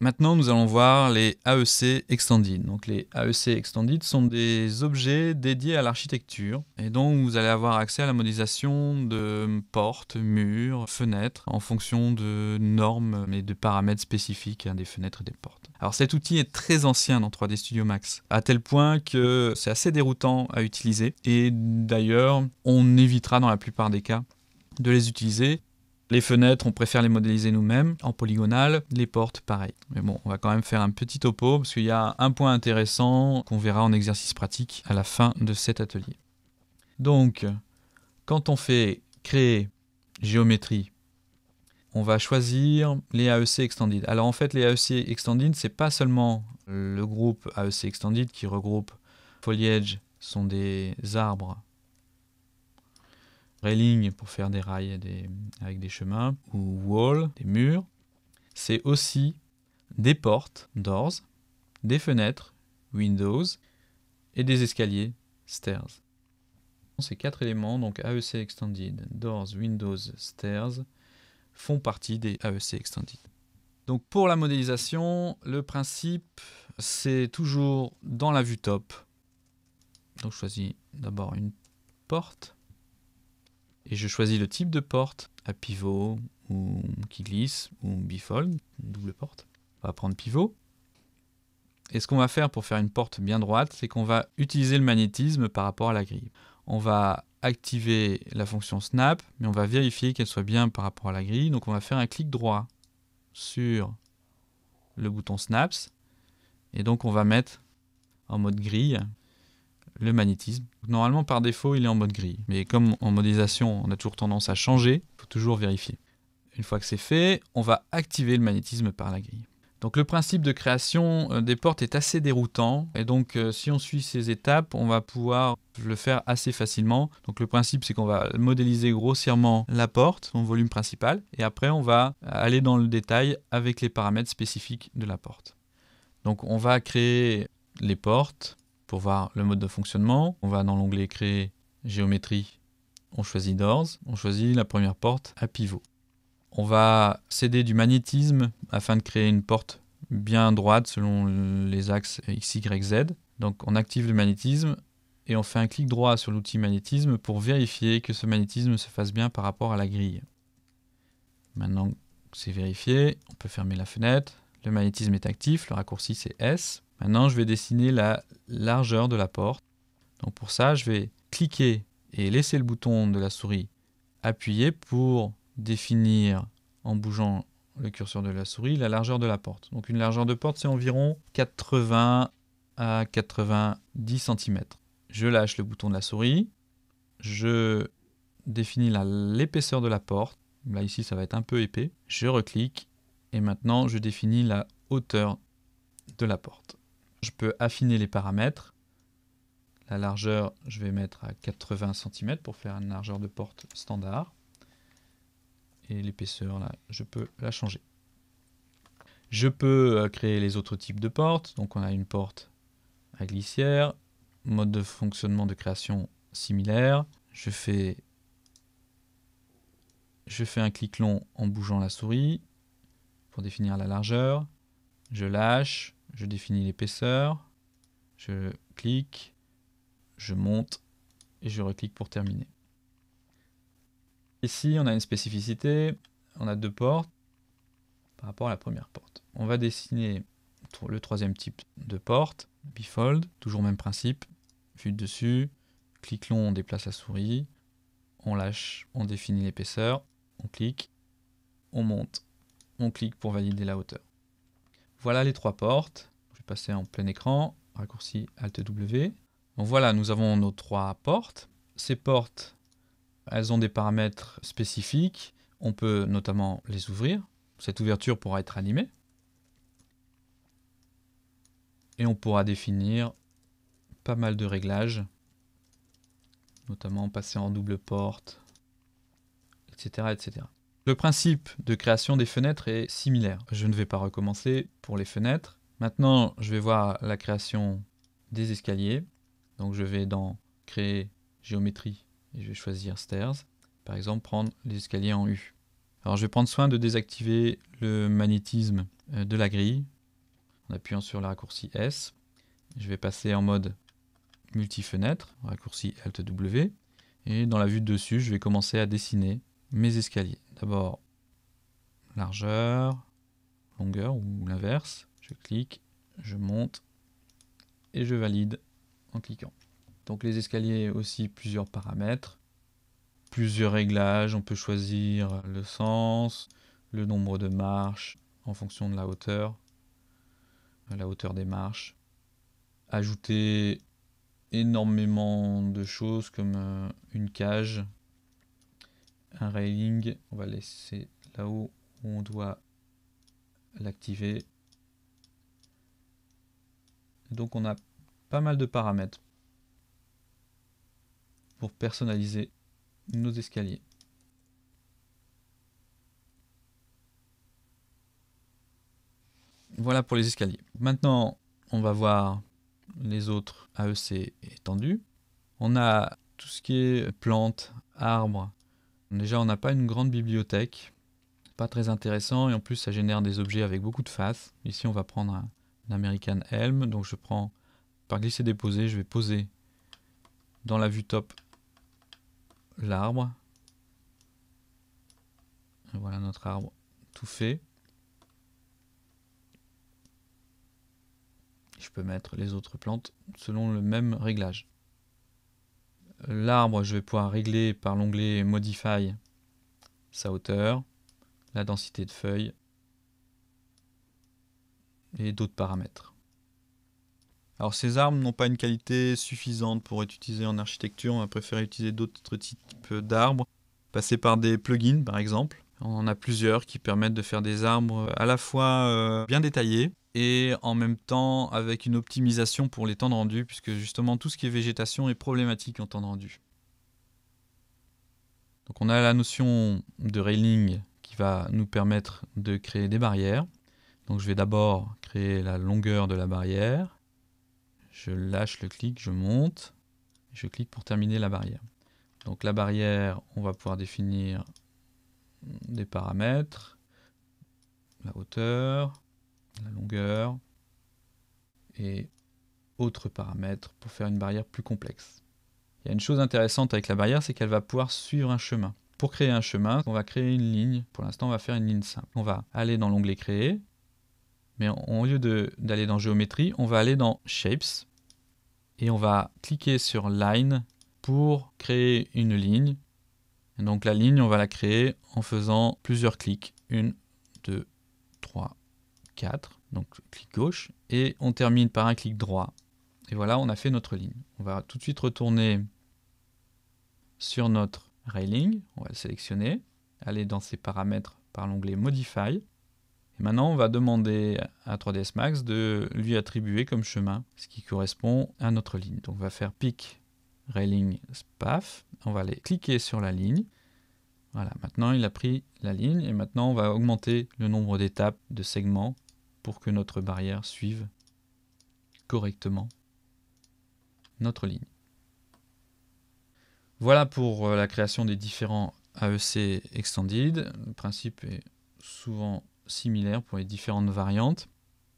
Maintenant, nous allons voir les AEC Extended. Donc, les AEC Extended sont des objets dédiés à l'architecture. Et donc, vous allez avoir accès à la modélisation de portes, murs, fenêtres, en fonction de normes et de paramètres spécifiques hein, des fenêtres et des portes. Alors, cet outil est très ancien dans 3D Studio Max, à tel point que c'est assez déroutant à utiliser. Et d'ailleurs, on évitera dans la plupart des cas de les utiliser les fenêtres, on préfère les modéliser nous-mêmes en polygonale. Les portes, pareil. Mais bon, on va quand même faire un petit topo parce qu'il y a un point intéressant qu'on verra en exercice pratique à la fin de cet atelier. Donc, quand on fait créer géométrie, on va choisir les AEC Extended. Alors en fait, les AEC Extended, c'est pas seulement le groupe AEC Extended qui regroupe foliage, sont des arbres railing pour faire des rails avec des chemins, ou wall, des murs. C'est aussi des portes, doors, des fenêtres, windows, et des escaliers, stairs. Ces quatre éléments, donc AEC Extended, Doors, Windows, Stairs, font partie des AEC Extended. Donc pour la modélisation, le principe, c'est toujours dans la vue top. Donc je choisis d'abord une porte et je choisis le type de porte à pivot ou qui glisse ou bifold, double porte. On va prendre pivot. Et ce qu'on va faire pour faire une porte bien droite, c'est qu'on va utiliser le magnétisme par rapport à la grille. On va activer la fonction snap, mais on va vérifier qu'elle soit bien par rapport à la grille. Donc on va faire un clic droit sur le bouton snaps. Et donc on va mettre en mode grille le magnétisme. Normalement, par défaut, il est en mode grille. Mais comme en modélisation, on a toujours tendance à changer, il faut toujours vérifier. Une fois que c'est fait, on va activer le magnétisme par la grille. Donc le principe de création euh, des portes est assez déroutant et donc euh, si on suit ces étapes, on va pouvoir le faire assez facilement. Donc le principe c'est qu'on va modéliser grossièrement la porte, son volume principal et après on va aller dans le détail avec les paramètres spécifiques de la porte. Donc on va créer les portes pour voir le mode de fonctionnement. On va dans l'onglet Créer, Géométrie, on choisit Doors, on choisit la première porte à pivot. On va céder du magnétisme afin de créer une porte bien droite selon les axes X, Y, Z. Donc on active le magnétisme et on fait un clic droit sur l'outil magnétisme pour vérifier que ce magnétisme se fasse bien par rapport à la grille. Maintenant que c'est vérifié, on peut fermer la fenêtre. Le magnétisme est actif, le raccourci c'est S. Maintenant, je vais dessiner la largeur de la porte. Donc pour ça, je vais cliquer et laisser le bouton de la souris appuyé pour définir en bougeant le curseur de la souris la largeur de la porte. Donc une largeur de porte, c'est environ 80 à 90 cm. Je lâche le bouton de la souris. Je définis l'épaisseur de la porte. Là, ici, ça va être un peu épais. Je reclique et maintenant, je définis la hauteur de la porte je peux affiner les paramètres. La largeur, je vais mettre à 80 cm pour faire une largeur de porte standard. Et l'épaisseur, là, je peux la changer. Je peux euh, créer les autres types de portes. Donc on a une porte à glissière, mode de fonctionnement de création similaire. Je fais, je fais un clic long en bougeant la souris pour définir la largeur. Je lâche, je définis l'épaisseur, je clique, je monte et je reclique pour terminer. Ici, on a une spécificité, on a deux portes par rapport à la première porte. On va dessiner le troisième type de porte, bifold, toujours même principe, vue dessus, clique long, on déplace la souris, on lâche, on définit l'épaisseur, on clique, on monte, on clique pour valider la hauteur. Voilà les trois portes. Je vais passer en plein écran, raccourci Alt W. Donc voilà, nous avons nos trois portes. Ces portes, elles ont des paramètres spécifiques. On peut notamment les ouvrir. Cette ouverture pourra être animée. Et on pourra définir pas mal de réglages, notamment passer en double porte, etc. etc. Le principe de création des fenêtres est similaire. Je ne vais pas recommencer pour les fenêtres. Maintenant, je vais voir la création des escaliers. Donc je vais dans Créer géométrie et je vais choisir stairs. Par exemple, prendre les escaliers en U. Alors je vais prendre soin de désactiver le magnétisme euh, de la grille en appuyant sur le raccourci S. Je vais passer en mode multi-fenêtre, raccourci Alt-W. Et dans la vue de dessus, je vais commencer à dessiner mes escaliers. D'abord, largeur, longueur ou l'inverse. Je clique, je monte et je valide en cliquant. Donc les escaliers aussi plusieurs paramètres, plusieurs réglages, on peut choisir le sens, le nombre de marches en fonction de la hauteur, la hauteur des marches, ajouter énormément de choses comme euh, une cage un railing, on va laisser là-haut où on doit l'activer. Donc on a pas mal de paramètres pour personnaliser nos escaliers. Voilà pour les escaliers. Maintenant, on va voir les autres AEC étendus. On a tout ce qui est plantes, arbres, Déjà, on n'a pas une grande bibliothèque, pas très intéressant, et en plus, ça génère des objets avec beaucoup de faces. Ici, on va prendre un, American Helm, donc je prends par glisser-déposer, je vais poser dans la vue top l'arbre. Voilà notre arbre tout fait. Je peux mettre les autres plantes selon le même réglage l'arbre, je vais pouvoir régler par l'onglet Modify sa hauteur, la densité de feuilles et d'autres paramètres. Alors ces arbres n'ont pas une qualité suffisante pour être utilisés en architecture, on va préférer utiliser d'autres types d'arbres, passer par des plugins par exemple. On en a plusieurs qui permettent de faire des arbres à la fois euh, bien détaillés, et en même temps avec une optimisation pour les temps de rendu, puisque justement tout ce qui est végétation est problématique en temps de rendu. Donc on a la notion de railing qui va nous permettre de créer des barrières. Donc je vais d'abord créer la longueur de la barrière. Je lâche le clic, je monte. Je clique pour terminer la barrière. Donc la barrière, on va pouvoir définir des paramètres, la hauteur, la longueur et autres paramètres pour faire une barrière plus complexe. Il y a une chose intéressante avec la barrière, c'est qu'elle va pouvoir suivre un chemin. Pour créer un chemin, on va créer une ligne. Pour l'instant, on va faire une ligne simple. On va aller dans l'onglet Créer, mais au lieu d'aller dans Géométrie, on va aller dans Shapes et on va cliquer sur Line pour créer une ligne. donc la ligne, on va la créer en faisant plusieurs clics. une deux trois 4, donc clic gauche, et on termine par un clic droit. Et voilà, on a fait notre ligne. On va tout de suite retourner sur notre railing, on va le sélectionner, aller dans ses paramètres par l'onglet Modify. Et maintenant, on va demander à 3ds Max de lui attribuer comme chemin ce qui correspond à notre ligne. Donc on va faire pic railing spaf, on va aller cliquer sur la ligne. Voilà, maintenant il a pris la ligne et maintenant on va augmenter le nombre d'étapes de segments pour que notre barrière suive correctement notre ligne. Voilà pour euh, la création des différents AEC Extended. Le principe est souvent similaire pour les différentes variantes.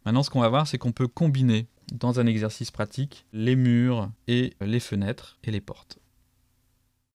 Maintenant, ce qu'on va voir, c'est qu'on peut combiner dans un exercice pratique les murs et les fenêtres et les portes.